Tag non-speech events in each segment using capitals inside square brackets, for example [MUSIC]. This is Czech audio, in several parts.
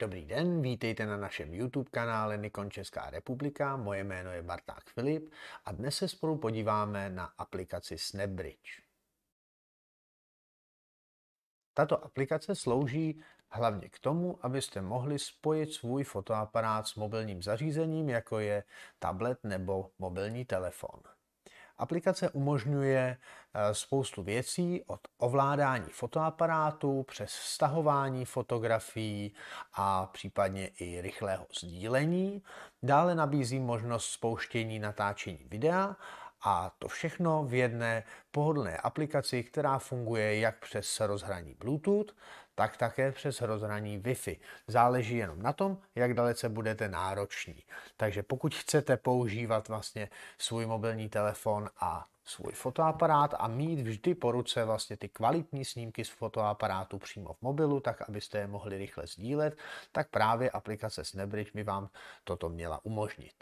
Dobrý den, vítejte na našem YouTube kanále Nikon Česká republika. Moje jméno je Barták Filip a dnes se spolu podíváme na aplikaci Snapbridge. Tato aplikace slouží hlavně k tomu, abyste mohli spojit svůj fotoaparát s mobilním zařízením, jako je tablet nebo mobilní telefon. Aplikace umožňuje eh, spoustu věcí od ovládání fotoaparátu přes stahování fotografií a případně i rychlého sdílení. Dále nabízí možnost spouštění natáčení videa a to všechno v jedné pohodlné aplikaci, která funguje jak přes rozhraní Bluetooth, tak také přes rozhraní Wi-Fi. Záleží jenom na tom, jak dalece budete nároční. Takže pokud chcete používat vlastně svůj mobilní telefon a svůj fotoaparát a mít vždy po ruce vlastně ty kvalitní snímky z fotoaparátu přímo v mobilu, tak abyste je mohli rychle sdílet, tak právě aplikace Snapbridge by vám toto měla umožnit.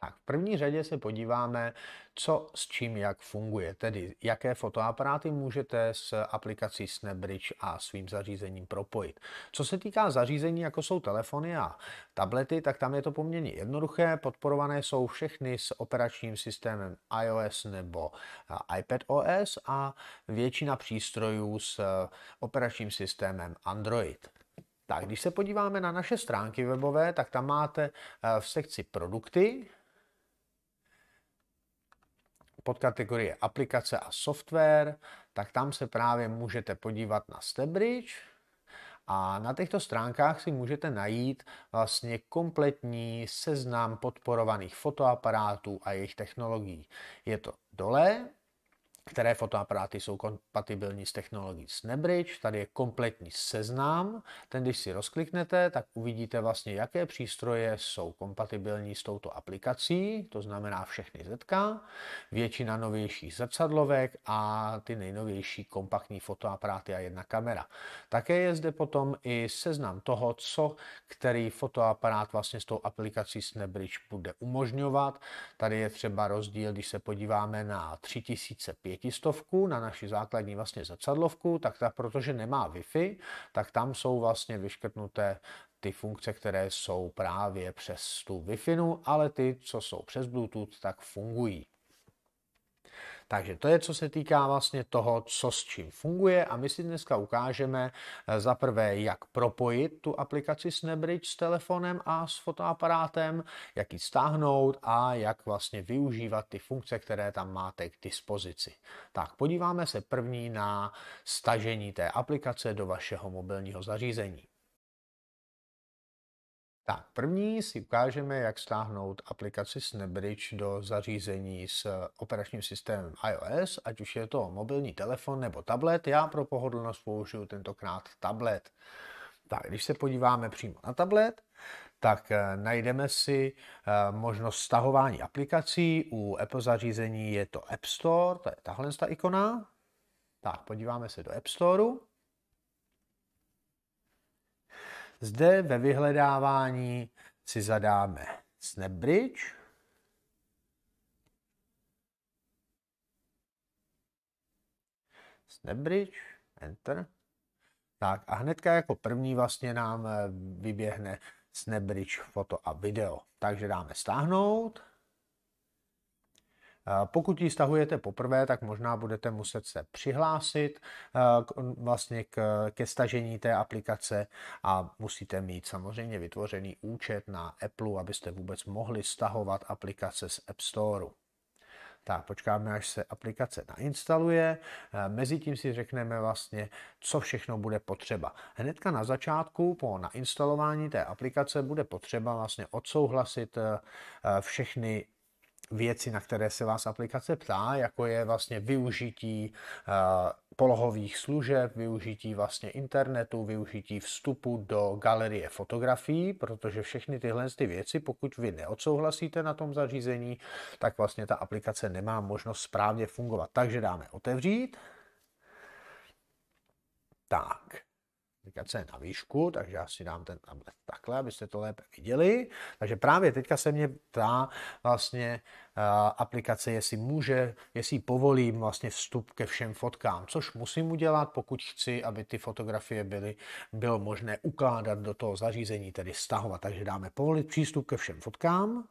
Tak v první řadě se podíváme, co s čím jak funguje, tedy jaké fotoaparáty můžete s aplikací Snapbridge a svým zařízením propojit. Co se týká zařízení, jako jsou telefony a tablety, tak tam je to poměrně jednoduché. Podporované jsou všechny s operačním systémem iOS nebo iPadOS a většina přístrojů s e, operačním systémem Android. Tak, když se podíváme na naše stránky webové, tak tam máte e, v sekci produkty podkategorie aplikace a software, tak tam se právě můžete podívat na StepBridge a na těchto stránkách si můžete najít vlastně kompletní seznam podporovaných fotoaparátů a jejich technologií. Je to dole které fotoaparáty jsou kompatibilní s technologií Snapbridge. Tady je kompletní seznam, ten když si rozkliknete, tak uvidíte vlastně, jaké přístroje jsou kompatibilní s touto aplikací, to znamená všechny ZK, většina novějších zrcadlovek a ty nejnovější kompaktní fotoaparáty a jedna kamera. Také je zde potom i seznam toho, co který fotoaparát vlastně s tou aplikací Snapbridge bude umožňovat. Tady je třeba rozdíl, když se podíváme na 3500 pětistovku na naši základní vlastně zrcadlovku, tak ta, protože nemá Wi-Fi, tak tam jsou vlastně vyškrtnuté ty funkce, které jsou právě přes tu Wi-Fi, no, ale ty, co jsou přes Bluetooth, tak fungují. Takže to je, co se týká vlastně toho, co s čím funguje a my si dneska ukážeme eh, za prvé, jak propojit tu aplikaci Snapbridge s telefonem a s fotoaparátem, jak ji stáhnout a jak vlastně využívat ty funkce, které tam máte k dispozici. Tak podíváme se první na stažení té aplikace do vašeho mobilního zařízení. Tak, první si ukážeme, jak stáhnout aplikaci Snapbridge do zařízení s operačním systémem iOS, ať už je to mobilní telefon nebo tablet. Já pro pohodlnost použiju tentokrát tablet. Tak, když se podíváme přímo na tablet, tak eh, najdeme si eh, možnost stahování aplikací. U Apple zařízení je to App Store, to je tahle ta ikona. Tak, podíváme se do App Storeu. Zde ve vyhledávání si zadáme Snapbridge. Snapbridge, Enter. Tak a hnedka jako první vlastně nám eh, vyběhne Snapbridge foto a video. Takže dáme stáhnout. Pokud ji stahujete poprvé, tak možná budete muset se přihlásit k, vlastně k, ke stažení té aplikace a musíte mít samozřejmě vytvořený účet na Apple, abyste vůbec mohli stahovat aplikace z App Store. Tak počkáme, až se aplikace nainstaluje. Mezitím si řekneme vlastně, co všechno bude potřeba. Hnedka na začátku po nainstalování té aplikace bude potřeba vlastně odsouhlasit všechny věci, na které se vás aplikace ptá, jako je vlastně využití eh, polohových služeb, využití vlastně internetu, využití vstupu do galerie fotografií, protože všechny tyhle ty věci, pokud vy neodsouhlasíte na tom zařízení, tak vlastně ta aplikace nemá možnost správně fungovat. Takže dáme otevřít. Tak teďka je na výšku, takže já si dám ten tablet takhle, abyste to lépe viděli. Takže právě teďka se mě ptá vlastně eh, aplikace, jestli může, jestli povolím vlastně vstup ke všem fotkám, což musím udělat, pokud chci, aby ty fotografie byly, bylo možné ukládat do toho zařízení, tedy stahovat. Takže dáme povolit přístup ke všem fotkám.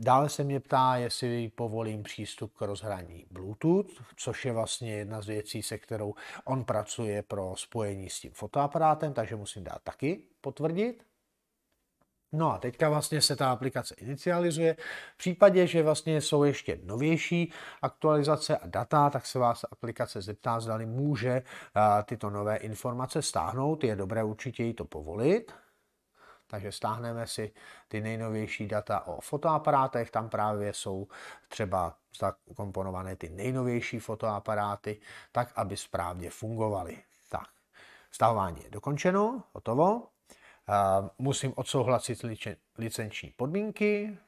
Dále se mě ptá, jestli povolím přístup k rozhraní Bluetooth, což je vlastně jedna z věcí, se kterou on pracuje pro spojení s tím fotoaparátem, takže musím dát taky potvrdit. No a teďka vlastně se ta aplikace inicializuje. V případě, že vlastně jsou ještě novější aktualizace a data, tak se vás aplikace zeptá, zda může tyto nové informace stáhnout. Je dobré určitě jí to povolit. Takže stáhneme si ty nejnovější data o fotoaparátech, tam právě jsou třeba zakomponované ty nejnovější fotoaparáty, tak aby správně fungovaly. Tak, stahování je dokončeno, hotovo. Eh, musím odsouhlasit licenční podmínky,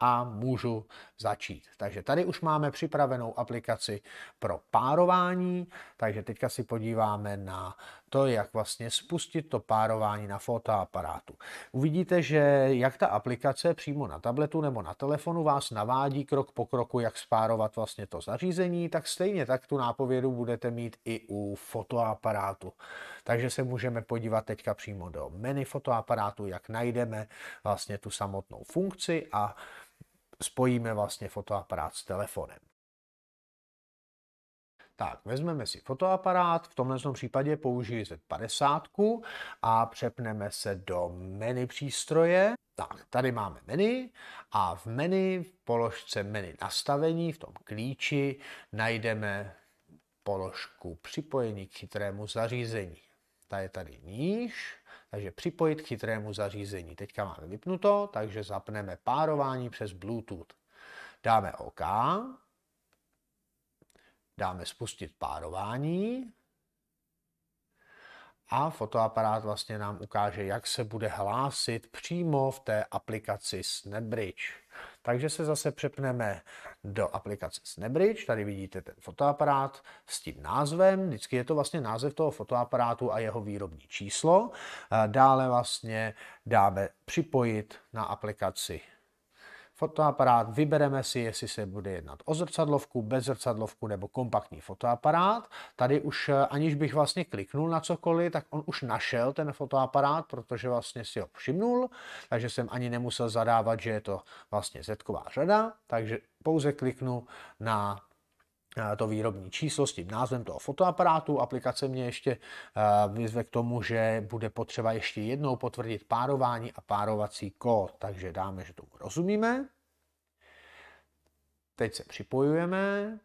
a můžu začít. Takže tady už máme připravenou aplikaci pro párování, takže teďka si podíváme na to, jak vlastně spustit to párování na fotoaparátu. Uvidíte, že jak ta aplikace přímo na tabletu nebo na telefonu vás navádí krok po kroku, jak spárovat vlastně to zařízení, tak stejně tak tu nápovědu budete mít i u fotoaparátu. Takže se můžeme podívat teďka přímo do menu fotoaparátu, jak najdeme vlastně tu samotnou funkci a spojíme vlastně fotoaparát s telefonem. Tak, vezmeme si fotoaparát, v tomhle případě použiji Z50 a přepneme se do menu přístroje. Tak, tady máme menu a v menu, v položce menu nastavení, v tom klíči, najdeme položku připojení k chytrému zařízení. Ta je tady níž, takže připojit k chytrému zařízení. Teďka máme vypnuto, takže zapneme párování přes Bluetooth. Dáme OK dáme spustit párování a fotoaparát vlastně nám ukáže, jak se bude hlásit přímo v té aplikaci Snapbridge. Takže se zase přepneme do aplikace Snapbridge, tady vidíte ten fotoaparát s tím názvem, vždycky je to vlastně název toho fotoaparátu a jeho výrobní číslo. Dále vlastně dáme připojit na aplikaci fotoaparát, vybereme si, jestli se bude jednat o zrcadlovku, bez zrcadlovku nebo kompaktní fotoaparát. Tady už eh, aniž bych vlastně kliknul na cokoliv, tak on už našel ten fotoaparát, protože vlastně si ho všimnul, takže jsem ani nemusel zadávat, že je to vlastně zetková řada, takže pouze kliknu na to výrobní číslo s tím názvem toho fotoaparátu. Aplikace mě ještě eh, vyzve k tomu, že bude potřeba ještě jednou potvrdit párování a párovací kód, takže dáme, že tomu rozumíme. Teď se připojujeme.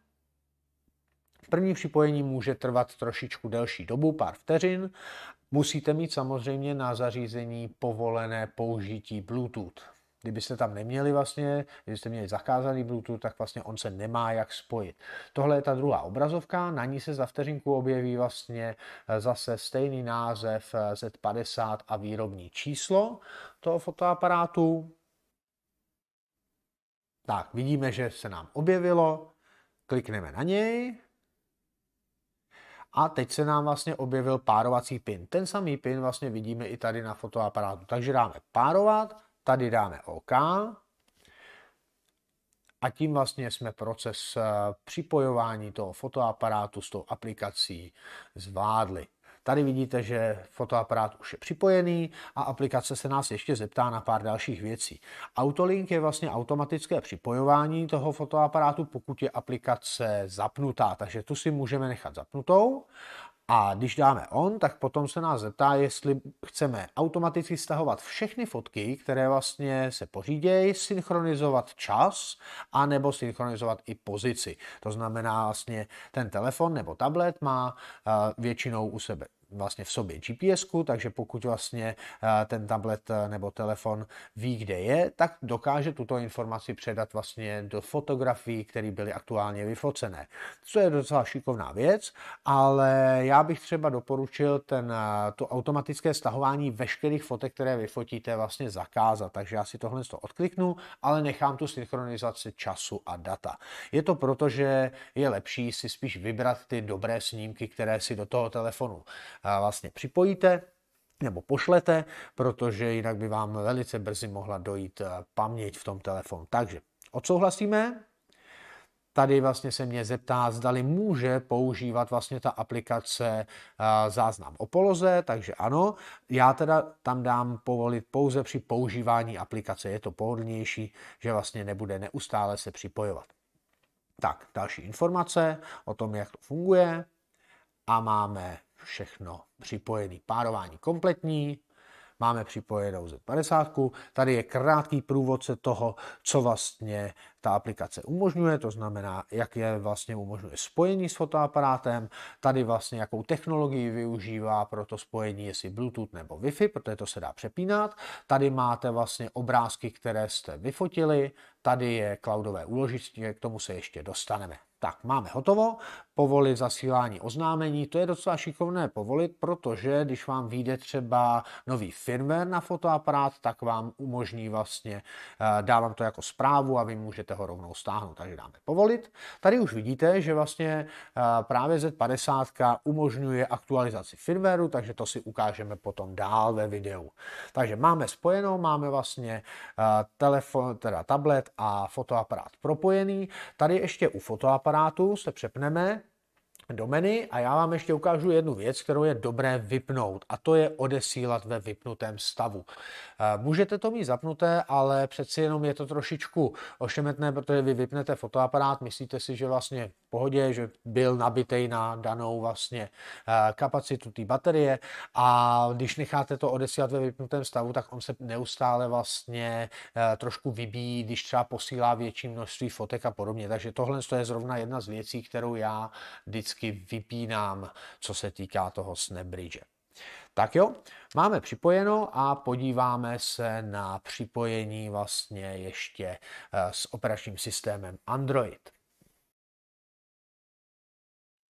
První připojení může trvat trošičku delší dobu, pár vteřin. Musíte mít samozřejmě na zařízení povolené použití Bluetooth. Kdybyste tam neměli vlastně, kdybyste měli zakázaný Bluetooth, tak vlastně on se nemá jak spojit. Tohle je ta druhá obrazovka, na ní se za vteřinku objeví vlastně eh, zase stejný název eh, Z50 a výrobní číslo toho fotoaparátu. Tak, vidíme, že se nám objevilo, klikneme na něj, a teď se nám vlastně objevil párovací pin. Ten samý pin vlastně vidíme i tady na fotoaparátu. Takže dáme párovat Tady dáme OK. A tím vlastně jsme proces eh, připojování toho fotoaparátu s tou aplikací zvládli. Tady vidíte, že fotoaparát už je připojený a aplikace se nás ještě zeptá na pár dalších věcí. Autolink je vlastně automatické připojování toho fotoaparátu, pokud je aplikace zapnutá, takže tu si můžeme nechat zapnutou a když dáme on, tak potom se nás zeptá, jestli chceme automaticky stahovat všechny fotky, které vlastně se pořídějí, synchronizovat čas, anebo synchronizovat i pozici. To znamená vlastně ten telefon nebo tablet má eh, většinou u sebe vlastně v sobě gps takže pokud vlastně eh, ten tablet eh, nebo telefon ví, kde je, tak dokáže tuto informaci předat vlastně do fotografií, které byly aktuálně vyfocené. To je docela šikovná věc, ale já bych třeba doporučil ten, eh, to automatické stahování veškerých fotek, které vyfotíte, vlastně zakázat. Takže já si tohle to odkliknu, ale nechám tu synchronizaci času a data. Je to proto, že je lepší si spíš vybrat ty dobré snímky, které si do toho telefonu vlastně připojíte nebo pošlete, protože jinak by vám velice brzy mohla dojít eh, paměť v tom telefonu. Takže odsouhlasíme, tady vlastně se mě zeptá, zdali může používat vlastně ta aplikace eh, záznam o poloze, takže ano, já teda tam dám povolit pouze při používání aplikace, je to pohodlnější, že vlastně nebude neustále se připojovat. Tak, další informace o tom, jak to funguje a máme všechno připojené Párování kompletní, máme připojenou Z50. Tady je krátký průvodce toho, co vlastně ta aplikace umožňuje, to znamená, jak je vlastně umožňuje spojení s fotoaparátem, tady vlastně jakou technologii využívá pro to spojení, jestli Bluetooth nebo Wi-Fi, protože to se dá přepínat. Tady máte vlastně obrázky, které jste vyfotili, tady je cloudové úložiště, k tomu se ještě dostaneme. Tak, máme hotovo, povolit zasílání oznámení, to je docela šikovné povolit, protože když vám vyjde třeba nový firmware na fotoaparát, tak vám umožní vlastně, eh, dávám to jako zprávu a vy můžete můžete ho rovnou stáhnout, takže dáme povolit. Tady už vidíte, že vlastně eh, právě Z50 umožňuje aktualizaci firmwareu, takže to si ukážeme potom dál ve videu. Takže máme spojenou, máme vlastně eh, telefon, teda tablet a fotoaparát propojený. Tady ještě u fotoaparátu se přepneme do menu a já vám ještě ukážu jednu věc, kterou je dobré vypnout a to je odesílat ve vypnutém stavu. Eh, můžete to mít zapnuté, ale přeci jenom je to trošičku ošemetné, protože vy vypnete fotoaparát, myslíte si, že vlastně v pohodě, že byl nabitej na danou vlastně eh, kapacitu té baterie a když necháte to odesílat ve vypnutém stavu, tak on se neustále vlastně eh, trošku vybíjí, když třeba posílá větší množství fotek a podobně. Takže tohle je zrovna jedna z věcí, kterou já vždycky vždycky vypínám, co se týká toho Snapbridge. Tak jo, máme připojeno a podíváme se na připojení vlastně ještě eh, s operačním systémem Android.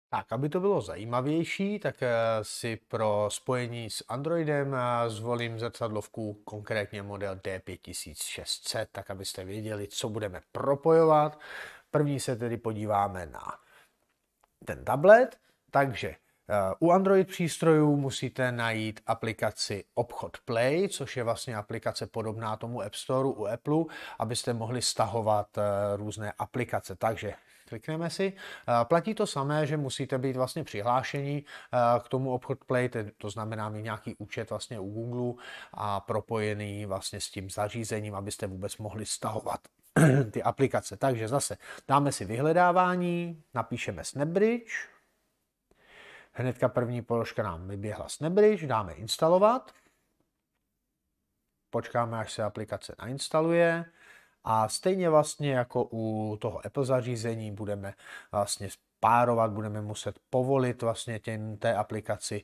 Tak, aby to bylo zajímavější, tak eh, si pro spojení s Androidem eh, zvolím zrcadlovku, konkrétně model D5600, tak abyste věděli, co budeme propojovat. První se tedy podíváme na ten tablet, takže eh, u Android přístrojů musíte najít aplikaci Obchod Play, což je vlastně aplikace podobná tomu App Store u Apple, abyste mohli stahovat eh, různé aplikace. Takže klikneme si. Eh, platí to samé, že musíte být vlastně přihlášení k tomu obchod Play, to znamená mít nějaký účet vlastně u Google a propojený vlastně s tím zařízením, abyste vůbec mohli stahovat [CLEARS THROAT] ty aplikace. Takže zase dáme si vyhledávání, napíšeme Snapbridge, hnedka první položka nám vyběhla Snapbridge, dáme instalovat, počkáme, až se aplikace nainstaluje a stejně vlastně jako u toho Apple zařízení budeme vlastně párovat, budeme muset povolit vlastně těm, té aplikaci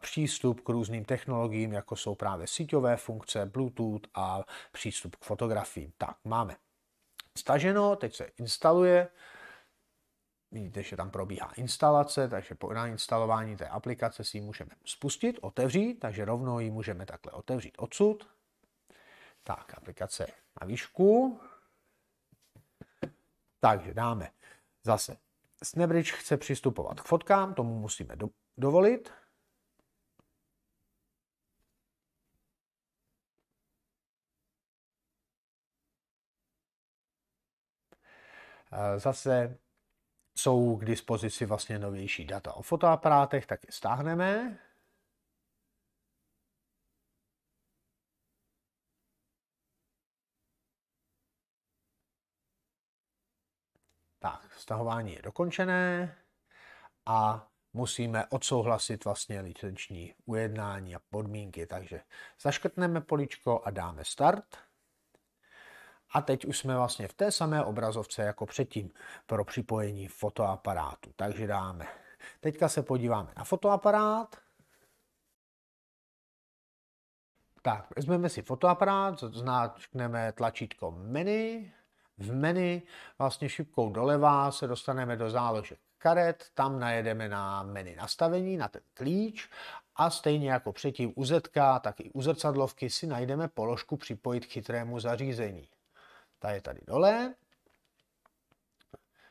přístup k různým technologiím, jako jsou právě síťové funkce, Bluetooth a přístup k fotografiím. Tak, máme staženo, teď se instaluje. Vidíte, že tam probíhá instalace, takže po nainstalování té aplikace si ji můžeme spustit, otevřít, takže rovnou ji můžeme takhle otevřít odsud. Tak, aplikace na výšku. Takže dáme zase Snapbridge chce přistupovat k fotkám, tomu musíme do, dovolit. Zase jsou k dispozici vlastně novější data o fotoaparátech, tak je stáhneme. Tak, stahování je dokončené a musíme odsouhlasit vlastně licenční ujednání a podmínky. Takže zaškrtneme políčko a dáme start. A teď už jsme vlastně v té samé obrazovce jako předtím pro připojení fotoaparátu. Takže dáme. Teďka se podíváme na fotoaparát. Tak, vezmeme si fotoaparát, znáčkneme tlačítko menu. V menu vlastně šipkou doleva se dostaneme do záložek karet, tam najedeme na menu nastavení, na ten klíč a stejně jako předtím u Zetka, tak i u zrcadlovky si najdeme položku připojit k chytrému zařízení. Ta je tady dole.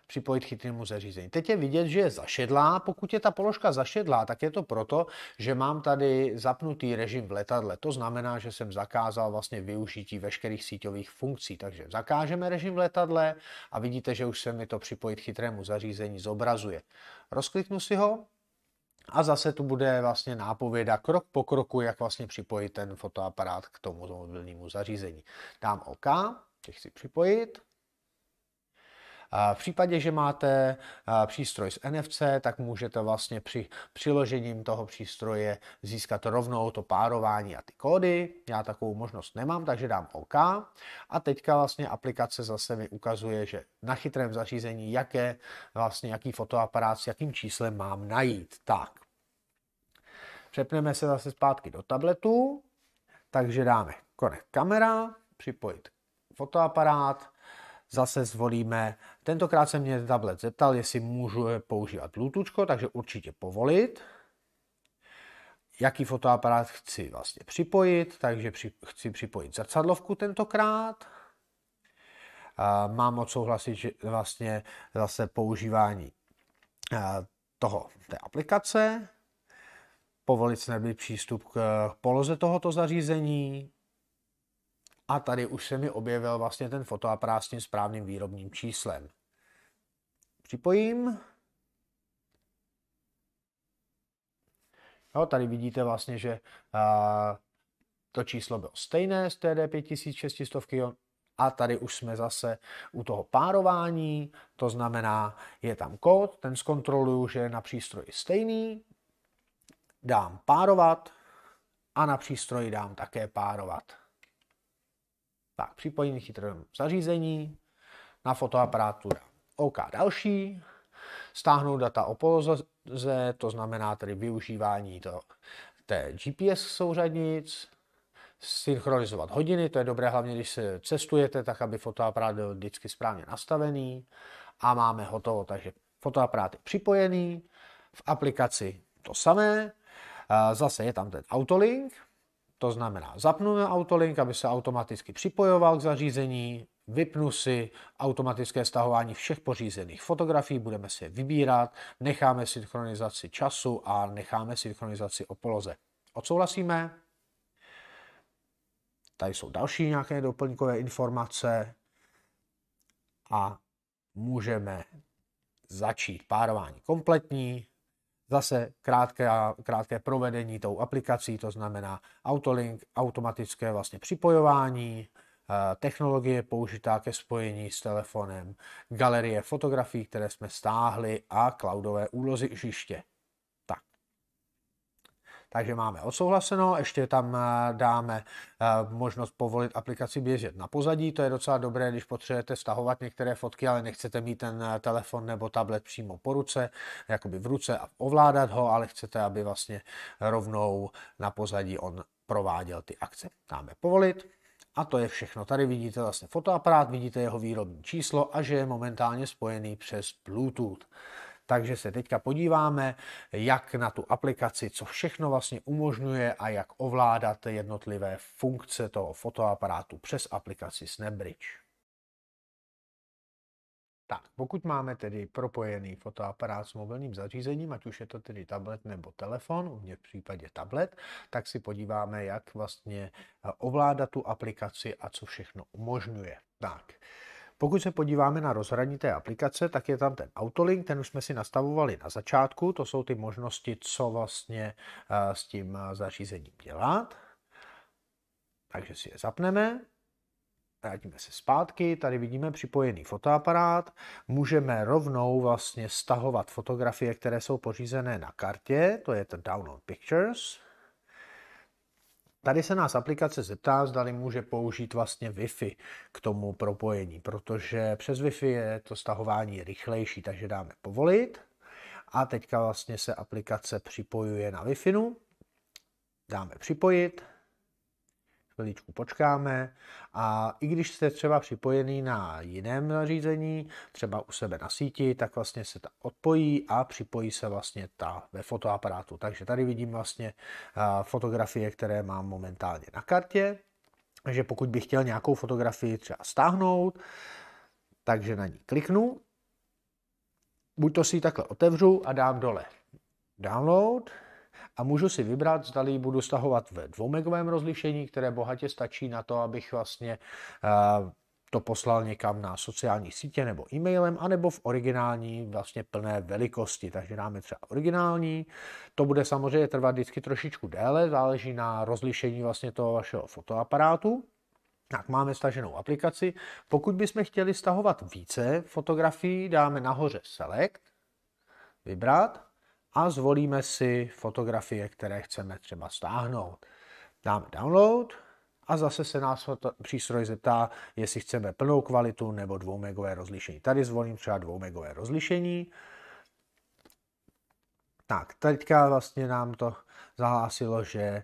Připojit chytrému zařízení. Teď je vidět, že je zašedlá. Pokud je ta položka zašedlá, tak je to proto, že mám tady zapnutý režim v letadle. To znamená, že jsem zakázal vlastně využití veškerých síťových funkcí. Takže zakážeme režim v letadle a vidíte, že už se mi to připojit chytrému zařízení zobrazuje. Rozkliknu si ho, a zase tu bude vlastně nápověda krok po kroku, jak vlastně připojit ten fotoaparát k tomu mobilnímu zařízení. Dám OK těch chci připojit. A v případě, že máte přístroj s NFC, tak můžete vlastně při přiložením toho přístroje získat rovnou to párování a ty kódy. Já takovou možnost nemám, takže dám OK. A teďka vlastně aplikace zase mi ukazuje, že na chytrém zařízení, jaké vlastně, jaký fotoaparát s jakým číslem mám najít. Tak. Přepneme se zase zpátky do tabletu, takže dáme konek kamera, připojit fotoaparát, zase zvolíme, tentokrát se mě tablet zeptal, jestli můžu eh, používat lutučko, takže určitě povolit. Jaký fotoaparát chci vlastně připojit, takže při, chci připojit zrcadlovku tentokrát. A mám odsouhlasit že vlastně zase používání toho, té aplikace, povolit snadný přístup k poloze tohoto zařízení, a tady už se mi objevil vlastně ten fotoaparát s tím správným výrobním číslem. Připojím. Jo, tady vidíte vlastně, že a, to číslo bylo stejné z TD 5600, a tady už jsme zase u toho párování, to znamená, je tam kód, ten zkontroluju, že je na přístroji stejný, dám párovat a na přístroji dám také párovat. Tak, připojím chytrém zařízení na fotoaparátura. OK, další, stáhnout data o poloze, to znamená tedy využívání to, té GPS souřadnic, synchronizovat hodiny, to je dobré hlavně, když se cestujete, tak aby fotoaparát byl vždycky správně nastavený a máme hotovo, takže fotoaparát je připojený, v aplikaci to samé, zase je tam ten autolink, to znamená, zapnu autolink, aby se automaticky připojoval k zařízení, vypnu si automatické stahování všech pořízených fotografií, budeme si je vybírat, necháme synchronizaci času a necháme synchronizaci o poloze. Odsouhlasíme. Tady jsou další nějaké doplňkové informace a můžeme začít párování kompletní, Zase krátké, krátké provedení tou aplikací, to znamená Autolink, automatické vlastně připojování, eh, technologie použitá ke spojení s telefonem, galerie fotografií, které jsme stáhli a cloudové úložiště. Takže máme odsouhlaseno, ještě tam eh, dáme eh, možnost povolit aplikaci běžet na pozadí, to je docela dobré, když potřebujete stahovat některé fotky, ale nechcete mít ten eh, telefon nebo tablet přímo po ruce, jakoby v ruce a ovládat ho, ale chcete, aby vlastně rovnou na pozadí on prováděl ty akce. Dáme povolit. A to je všechno. Tady vidíte vlastně fotoaparát, vidíte jeho výrobní číslo a že je momentálně spojený přes Bluetooth. Takže se teďka podíváme, jak na tu aplikaci, co všechno vlastně umožňuje a jak ovládat jednotlivé funkce toho fotoaparátu přes aplikaci Snapbridge. Tak, pokud máme tedy propojený fotoaparát s mobilním zařízením, ať už je to tedy tablet nebo telefon, u mě v případě tablet, tak si podíváme, jak vlastně eh, ovládat tu aplikaci a co všechno umožňuje. Tak, pokud se podíváme na rozhraní té aplikace, tak je tam ten autolink, ten už jsme si nastavovali na začátku, to jsou ty možnosti, co vlastně eh, s tím eh, zařízením dělat. Takže si je zapneme, vrátíme se zpátky, tady vidíme připojený fotoaparát, můžeme rovnou vlastně stahovat fotografie, které jsou pořízené na kartě, to je ten Download Pictures, Tady se nás aplikace zeptá, zda-li může použít vlastně Wi-Fi k tomu propojení, protože přes Wi-Fi je to stahování rychlejší, takže dáme povolit. A teďka vlastně se aplikace připojuje na Wi-Fi. Dáme připojit chviličku počkáme a i když jste třeba připojený na jiném zařízení, třeba u sebe na síti, tak vlastně se ta odpojí a připojí se vlastně ta ve fotoaparátu. Takže tady vidím vlastně fotografie, které mám momentálně na kartě. Takže pokud bych chtěl nějakou fotografii třeba stáhnout, takže na ní kliknu, buď to si ji takhle otevřu a dám dole download, a můžu si vybrat, zda ji budu stahovat ve dvomegovém rozlišení, které bohatě stačí na to, abych vlastně eh, to poslal někam na sociální sítě nebo e-mailem, anebo v originální vlastně plné velikosti. Takže dáme třeba originální. To bude samozřejmě trvat vždycky trošičku déle, záleží na rozlišení vlastně toho vašeho fotoaparátu. Tak máme staženou aplikaci. Pokud bychom chtěli stahovat více fotografií, dáme nahoře Select, vybrat a zvolíme si fotografie, které chceme třeba stáhnout. Dáme download a zase se nás přístroj zeptá, jestli chceme plnou kvalitu nebo dvoumegové rozlišení. Tady zvolím třeba dvoumegové rozlišení. Tak, teďka vlastně nám to zahlásilo, že eh,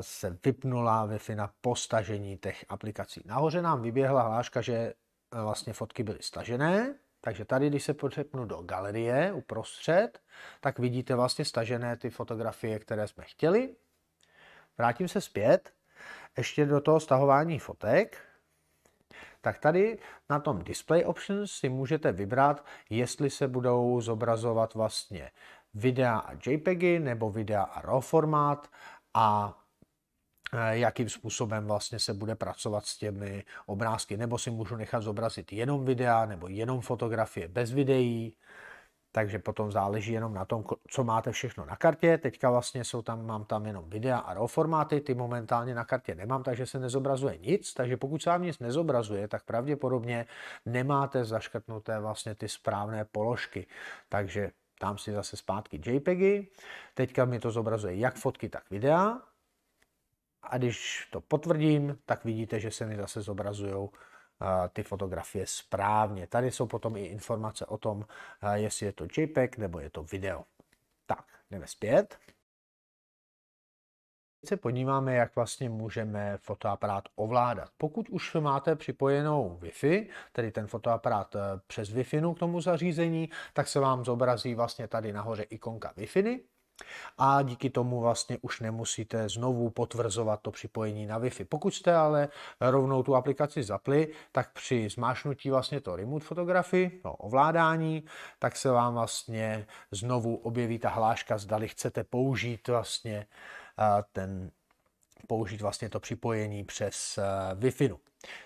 se vypnula Wi-Fi na postažení těch aplikací. Nahoře nám vyběhla hláška, že eh, vlastně fotky byly stažené. Takže tady, když se potřepnu do galerie uprostřed, tak vidíte vlastně stažené ty fotografie, které jsme chtěli. Vrátím se zpět ještě do toho stahování fotek. Tak tady na tom Display Options si můžete vybrat, jestli se budou zobrazovat vlastně videa a JPEGy nebo videa a RAW formát a Eh, jakým způsobem vlastně se bude pracovat s těmi obrázky. Nebo si můžu nechat zobrazit jenom videa, nebo jenom fotografie bez videí. Takže potom záleží jenom na tom, co máte všechno na kartě. Teďka vlastně jsou tam, mám tam jenom videa a RAW formáty, ty momentálně na kartě nemám, takže se nezobrazuje nic. Takže pokud se vám nic nezobrazuje, tak pravděpodobně nemáte zaškrtnuté vlastně ty správné položky. Takže tam si zase zpátky JPEGy. Teďka mi to zobrazuje jak fotky, tak videa. A když to potvrdím, tak vidíte, že se mi zase zobrazují eh, ty fotografie správně. Tady jsou potom i informace o tom, eh, jestli je to JPEG nebo je to video. Tak, jdeme zpět. Teď se podíváme, jak vlastně můžeme fotoaparát ovládat. Pokud už máte připojenou Wi-Fi, tedy ten fotoaparát eh, přes Wi-Fi k tomu zařízení, tak se vám zobrazí vlastně tady nahoře ikonka Wi-Fi, a díky tomu vlastně už nemusíte znovu potvrzovat to připojení na Wi-Fi. Pokud jste ale rovnou tu aplikaci zapli, tak při zmášnutí vlastně to remote fotografii, no, ovládání, tak se vám vlastně znovu objeví ta hláška, zdali chcete použít vlastně eh, ten použít vlastně to připojení přes eh, Wi-Fi.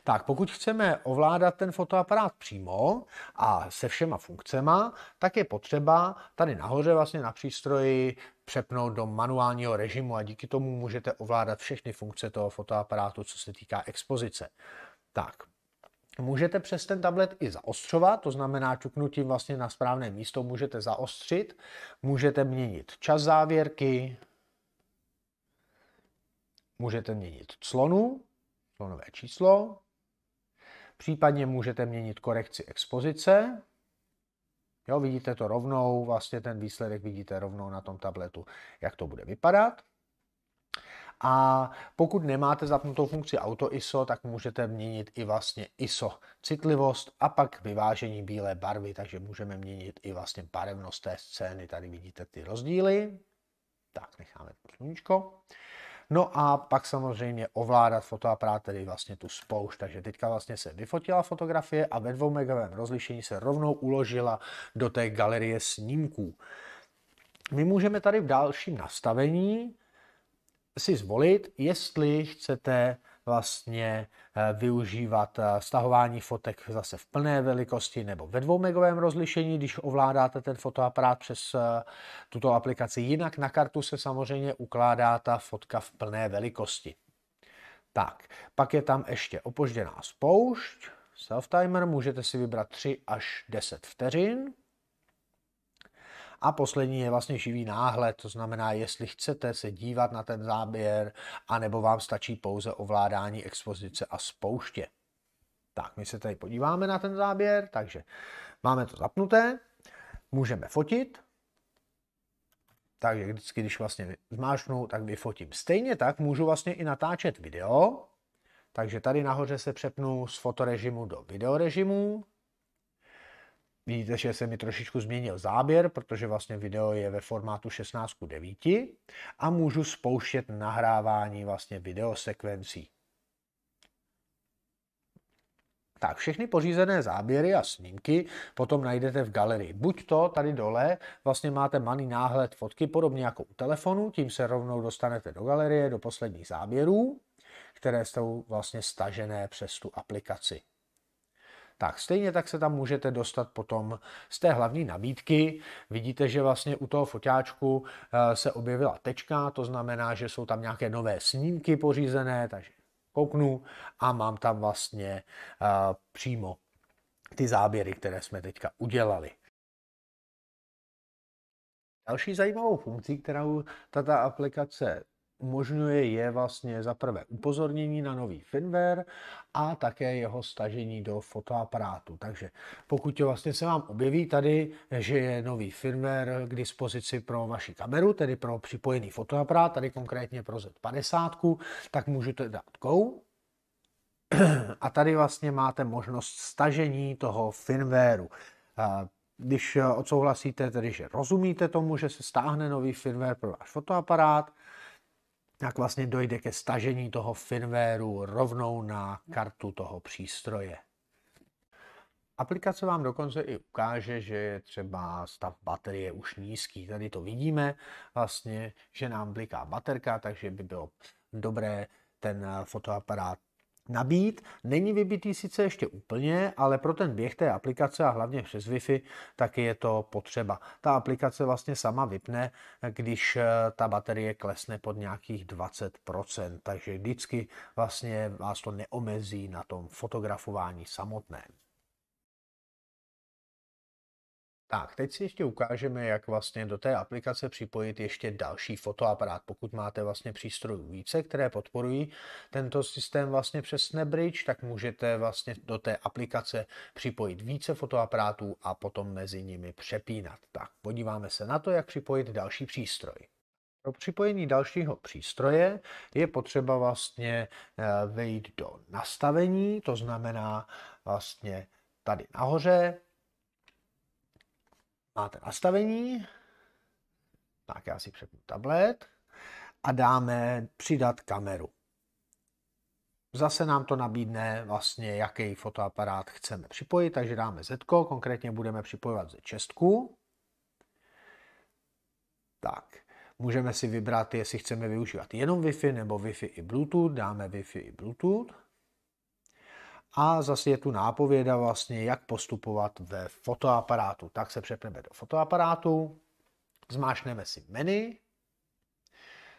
Tak pokud chceme ovládat ten fotoaparát přímo a se všema funkcemi, tak je potřeba tady nahoře vlastně na přístroji přepnout do manuálního režimu a díky tomu můžete ovládat všechny funkce toho fotoaparátu, co se týká expozice. Tak, Můžete přes ten tablet i zaostřovat, to znamená čuknutím vlastně na správné místo můžete zaostřit, můžete měnit čas závěrky, Můžete měnit clonu, clonové číslo, případně můžete měnit korekci expozice, Jo, vidíte to rovnou, vlastně ten výsledek vidíte rovnou na tom tabletu, jak to bude vypadat. A pokud nemáte zapnutou funkci Auto ISO, tak můžete měnit i vlastně ISO citlivost a pak vyvážení bílé barvy, takže můžeme měnit i vlastně barevnost té scény. Tady vidíte ty rozdíly. Tak, necháme to sluníčko. No a pak samozřejmě ovládat fotoaparát, tedy vlastně tu spoušť. Takže teďka vlastně se vyfotila fotografie a ve 2 megovém rozlišení se rovnou uložila do té galerie snímků. My můžeme tady v dalším nastavení si zvolit, jestli chcete vlastně eh, využívat eh, stahování fotek zase v plné velikosti nebo ve dvoumegovém rozlišení, když ovládáte ten fotoaparát přes eh, tuto aplikaci. Jinak na kartu se samozřejmě ukládá ta fotka v plné velikosti. Tak, pak je tam ještě opožděná spoušť, self-timer, můžete si vybrat 3 až 10 vteřin. A poslední je vlastně živý náhled, to znamená, jestli chcete se dívat na ten záběr, anebo vám stačí pouze ovládání expozice a spouště. Tak, my se tady podíváme na ten záběr, takže máme to zapnuté, můžeme fotit, takže vždycky, když vlastně zmášnu, tak vyfotím. Stejně tak můžu vlastně i natáčet video, takže tady nahoře se přepnu z fotorežimu do videorežimu, Vidíte, že se mi trošičku změnil záběr, protože vlastně video je ve formátu 16 k 9 a můžu spouštět nahrávání vlastně videosekvencí. Tak všechny pořízené záběry a snímky potom najdete v galerii. Buď to tady dole vlastně máte malý náhled fotky, podobně jako u telefonu, tím se rovnou dostanete do galerie, do posledních záběrů, které jsou vlastně stažené přes tu aplikaci tak stejně tak se tam můžete dostat potom z té hlavní nabídky. Vidíte, že vlastně u toho foťáčku eh, se objevila tečka, to znamená, že jsou tam nějaké nové snímky pořízené, takže kouknu a mám tam vlastně eh, přímo ty záběry, které jsme teďka udělali. Další zajímavou funkcí, kterou tato aplikace umožňuje je vlastně za prvé upozornění na nový firmware a také jeho stažení do fotoaparátu. Takže pokud vlastně se vám objeví tady, že je nový firmware k dispozici pro vaši kameru, tedy pro připojený fotoaparát, tady konkrétně pro Z50, tak můžete dát go a tady vlastně máte možnost stažení toho firmwareu když odsouhlasíte, tedy že rozumíte tomu, že se stáhne nový firmware pro váš fotoaparát, tak vlastně dojde ke stažení toho firmwareu rovnou na kartu toho přístroje. Aplikace vám dokonce i ukáže, že je třeba stav baterie už nízký. Tady to vidíme vlastně, že nám bliká baterka, takže by bylo dobré ten fotoaparát nabít. Není vybitý sice ještě úplně, ale pro ten běh té aplikace a hlavně přes Wi-Fi, tak je to potřeba. Ta aplikace vlastně sama vypne, když eh, ta baterie klesne pod nějakých 20%, takže vždycky vlastně vás to neomezí na tom fotografování samotném. Tak, teď si ještě ukážeme, jak vlastně do té aplikace připojit ještě další fotoaparát, pokud máte vlastně přístrojů více, které podporují tento systém vlastně přes SnapBridge, tak můžete vlastně do té aplikace připojit více fotoaparátů a potom mezi nimi přepínat. Tak, podíváme se na to, jak připojit další přístroj. Pro připojení dalšího přístroje je potřeba vlastně eh, vejít do nastavení, to znamená vlastně tady nahoře máte nastavení, tak já si přepnu tablet a dáme přidat kameru. Zase nám to nabídne vlastně, jaký fotoaparát chceme připojit, takže dáme Z, konkrétně budeme připojovat ze čestku. Tak, můžeme si vybrat, jestli chceme využívat jenom Wi-Fi nebo Wi-Fi i Bluetooth, dáme Wi-Fi i Bluetooth a zase je tu nápověda vlastně, jak postupovat ve fotoaparátu. Tak se přepneme do fotoaparátu, zmášneme si menu,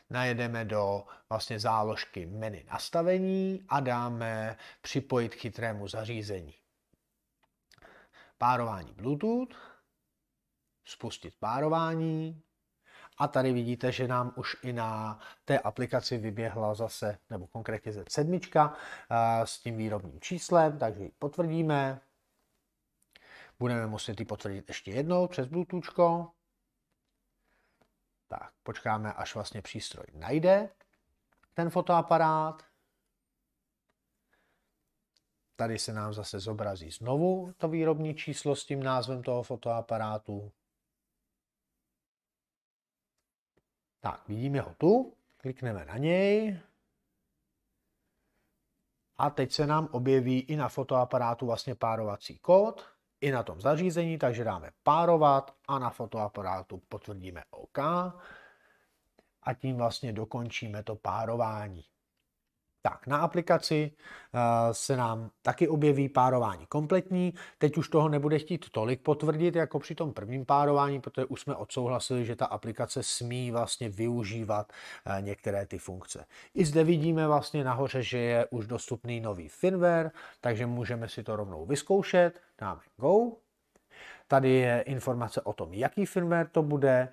najedeme do vlastně záložky menu nastavení a dáme připojit k chytrému zařízení. Párování Bluetooth, spustit párování, a tady vidíte, že nám už i na té aplikaci vyběhla zase, nebo konkrétně ze sedmička eh, s tím výrobním číslem, takže ji potvrdíme. Budeme muset ji potvrdit ještě jednou přes Bluetooth. Tak, počkáme, až vlastně přístroj najde ten fotoaparát. Tady se nám zase zobrazí znovu to výrobní číslo s tím názvem toho fotoaparátu. Tak, vidíme ho tu, klikneme na něj. A teď se nám objeví i na fotoaparátu vlastně párovací kód, i na tom zařízení, takže dáme párovat a na fotoaparátu potvrdíme OK. A tím vlastně dokončíme to párování. Tak, na aplikaci eh, se nám taky objeví párování kompletní. Teď už toho nebude chtít tolik potvrdit, jako při tom prvním párování, protože už jsme odsouhlasili, že ta aplikace smí vlastně využívat eh, některé ty funkce. I zde vidíme vlastně nahoře, že je už dostupný nový firmware, takže můžeme si to rovnou vyzkoušet. Dáme Go. Tady je informace o tom, jaký firmware to bude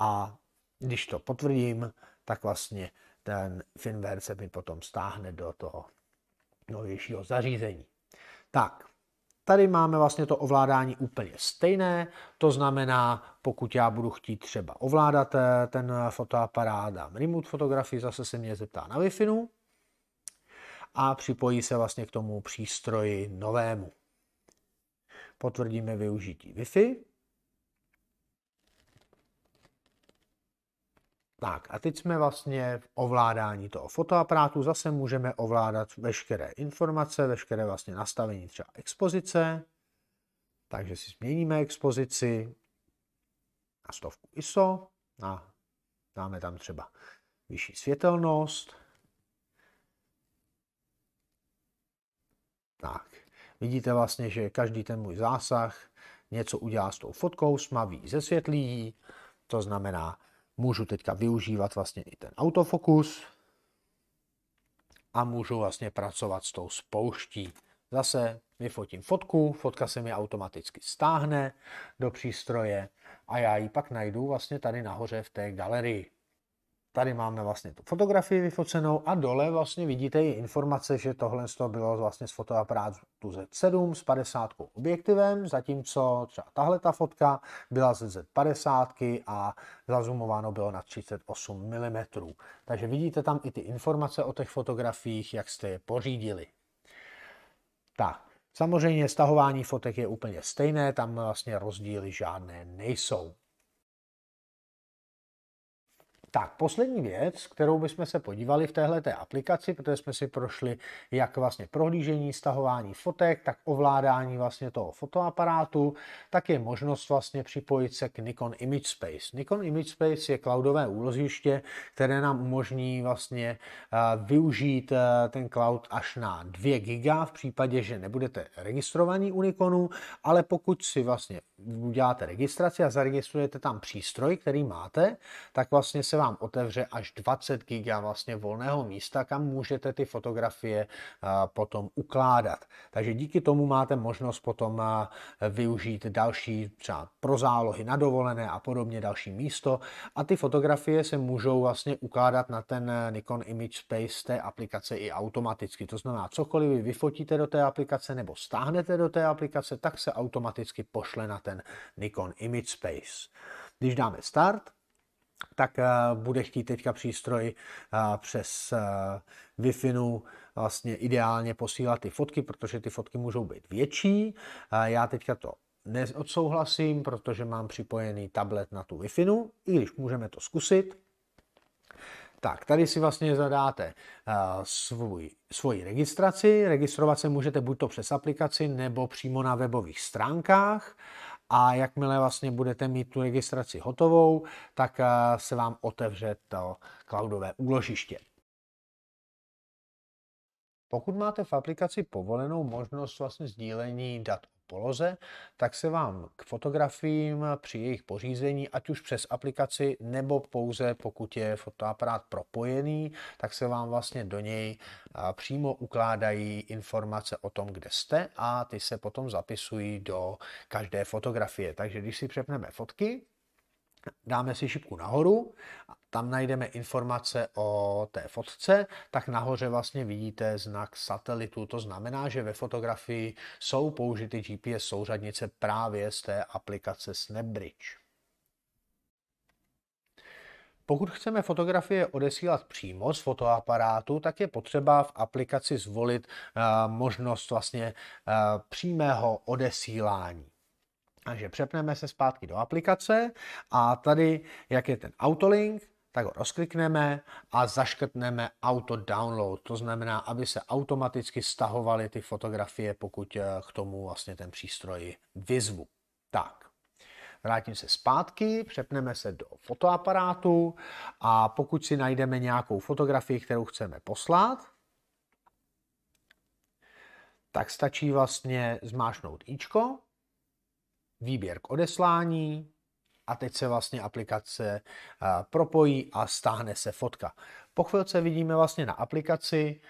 a když to potvrdím, tak vlastně ten firmware se mi potom stáhne do toho novějšího zařízení. Tak, tady máme vlastně to ovládání úplně stejné, to znamená, pokud já budu chtít třeba ovládat eh, ten fotoaparát, dám remote fotografii, zase se mě zeptá na wi no, a připojí se vlastně k tomu přístroji novému. Potvrdíme využití Wi-Fi Tak a teď jsme vlastně v ovládání toho fotoaparátu. Zase můžeme ovládat veškeré informace, veškeré vlastně nastavení třeba expozice. Takže si změníme expozici na stovku ISO a dáme tam třeba vyšší světelnost. Tak, vidíte vlastně, že každý ten můj zásah něco udělá s tou fotkou, smaví, zesvětlí to znamená, Můžu teďka využívat vlastně i ten autofokus a můžu vlastně pracovat s tou spouští. Zase vyfotím fotku, fotka se mi automaticky stáhne do přístroje a já ji pak najdu vlastně tady nahoře v té galerii tady máme vlastně tu fotografii vyfocenou a dole vlastně vidíte i informace, že tohle bylo vlastně z fotoaparátu Z7 s 50 objektivem, zatímco třeba tahle ta fotka byla z Z50 a zazumováno bylo na 38 mm. Takže vidíte tam i ty informace o těch fotografiích, jak jste je pořídili. Tak, samozřejmě stahování fotek je úplně stejné, tam vlastně rozdíly žádné nejsou. Tak, poslední věc, kterou bychom se podívali v téhle té aplikaci, protože jsme si prošli jak vlastně prohlížení, stahování fotek, tak ovládání vlastně toho fotoaparátu, tak je možnost vlastně připojit se k Nikon Image Space. Nikon Image Space je cloudové úložiště, které nám umožní vlastně eh, využít eh, ten cloud až na 2 giga v případě, že nebudete registrovaní u Nikonu, ale pokud si vlastně uděláte registraci a zaregistrujete tam přístroj, který máte, tak vlastně se vám otevře až 20 GB vlastně volného místa, kam můžete ty fotografie potom ukládat. Takže díky tomu máte možnost potom využít další třeba pro zálohy na dovolené a podobně další místo a ty fotografie se můžou vlastně ukládat na ten e, Nikon Image Space té aplikace i automaticky. To znamená, cokoliv vy vyfotíte do té aplikace nebo stáhnete do té aplikace, tak se automaticky pošle na ten Nikon Image Space. Když dáme start, tak eh, bude chtít teďka přístroj eh, přes eh, Wi-Fi vlastně ideálně posílat ty fotky, protože ty fotky můžou být větší. Já teďka to neodsouhlasím, protože mám připojený tablet na tu Wi-Fi, i když můžeme to zkusit. Tak, tady si vlastně zadáte svůj, svoji registraci. Registrovat se můžete buď to přes aplikaci, nebo přímo na webových stránkách a jakmile vlastně budete mít tu registraci hotovou, tak eh, se vám otevře to cloudové úložiště. Pokud máte v aplikaci povolenou možnost vlastně sdílení dat poloze, tak se vám k fotografiím při jejich pořízení, ať už přes aplikaci nebo pouze pokud je fotoaparát propojený, tak se vám vlastně do něj přímo ukládají informace o tom, kde jste a ty se potom zapisují do každé fotografie. Takže když si přepneme fotky, dáme si šipku nahoru, tam najdeme informace o té fotce, tak nahoře vlastně vidíte znak satelitu. To znamená, že ve fotografii jsou použity GPS souřadnice právě z té aplikace Snapbridge. Pokud chceme fotografie odesílat přímo z fotoaparátu, tak je potřeba v aplikaci zvolit eh, možnost vlastně eh, přímého odesílání. Takže přepneme se zpátky do aplikace a tady, jak je ten autolink, tak ho rozklikneme a zaškrtneme auto download. To znamená, aby se automaticky stahovaly ty fotografie, pokud eh, k tomu vlastně ten přístroj vyzvu. Tak, vrátím se zpátky, přepneme se do fotoaparátu a pokud si najdeme nějakou fotografii, kterou chceme poslat, tak stačí vlastně zmášnout ičko výběr k odeslání a teď se vlastně aplikace eh, propojí a stáhne se fotka. Po chvilce vidíme vlastně na aplikaci,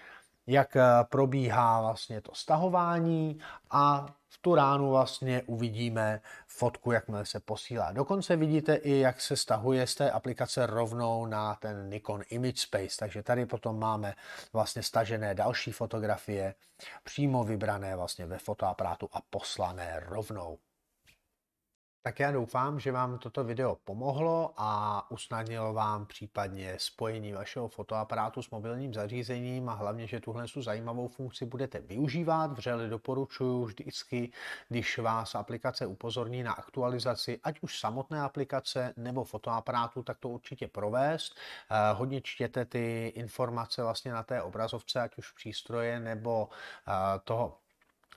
jak eh, probíhá vlastně to stahování a v tu ránu vlastně uvidíme fotku, jakmile se posílá. Dokonce vidíte i, jak se stahuje z té aplikace rovnou na ten Nikon Image Space, takže tady potom máme vlastně stažené další fotografie, přímo vybrané vlastně ve fotoaparátu a poslané rovnou. Tak já doufám, že vám toto video pomohlo a usnadnilo vám případně spojení vašeho fotoaparátu s mobilním zařízením a hlavně, že tuhle zajímavou funkci budete využívat. Vřele doporučuji vždycky, když vás aplikace upozorní na aktualizaci, ať už samotné aplikace nebo fotoaparátu, tak to určitě provést. Eh, hodně čtěte ty informace vlastně na té obrazovce, ať už přístroje nebo eh, toho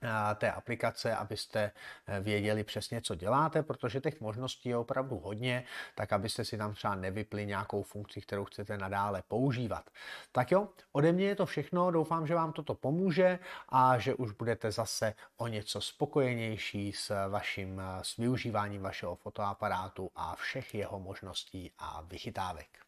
Eh, té aplikace, abyste eh, věděli přesně, co děláte, protože těch možností je opravdu hodně, tak abyste si tam třeba nevypli nějakou funkci, kterou chcete nadále používat. Tak jo, ode mě je to všechno, doufám, že vám toto pomůže a že už budete zase o něco spokojenější s vaším eh, s využíváním vašeho fotoaparátu a všech jeho možností a vychytávek.